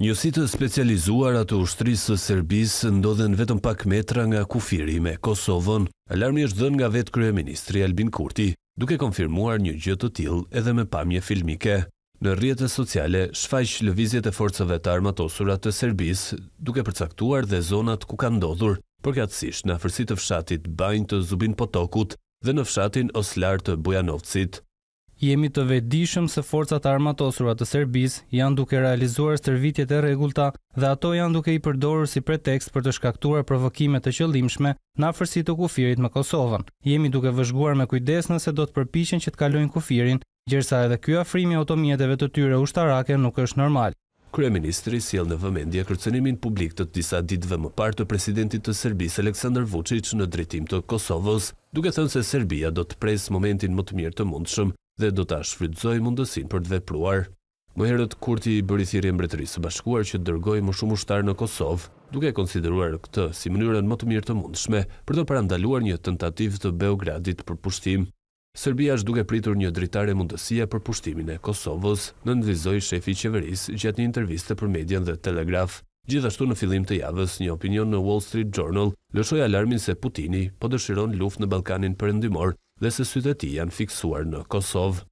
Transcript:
Njësitë specializuar atë ushtrisë Serbisë ndodhen vetëm pak metra nga kufiri me Kosovën, alarmi është dhën nga vetë Kryeministri Albin Kurti, duke konfirmuar një gjëtë të tilë edhe me pamje filmike. Në rjetë sociale, shfaq lëvizjet e forcëve të armatosurat të Serbisë, duke përcaktuar dhe zonat ku ka ndodhur, përkatsisht në afërsi të fshatit Bajnë të Zubin Potokut dhe në fshatin Oslar të Bujanovcit jemi të vedishëm se forcat armatosurat të Serbis janë duke realizuar stërvitjet e regullta dhe ato janë duke i përdorur si pretekst për të shkaktuar provokimet të qëllimshme në afërsi të kufirit me Kosovën. Jemi duke vëzhguar me kujdes nëse do të përpishen që të kalojnë kufirin, gjersa edhe kjo afrimi automjeteve të tyre ushtarake nuk është normal. Kryeministri sjell në vëmendje kërcënimin publik të disa ditëve më parë të presidentit të Serbisë Aleksandar Vučić në drejtim të Kosovës, duke thënë se Serbia do të presë momentin më të mirë të mundshëm dhe do të shfrytëzoj mundësin për të vepruar. Më herët, Kurti i bëri thirrje mbretërisë së bashkuar që të dërgojë më shumë ushtar në Kosovë, duke konsideruar këtë si mënyrën më të mirë të mundshme për të parandaluar një tentativë të Beogradit për pushtim. Serbia është duke pritur një dritare mundësia për pushtimin e Kosovës, në nëndizoj shefi qeverisë gjatë një interviste për median dhe telegraf. Gjithashtu në fillim të javës, një opinion në Wall Street Journal lëshoj alarmin se Putini po dëshiron luft në Balkanin për endymor dhe se sytëti janë fiksuar në Kosovë.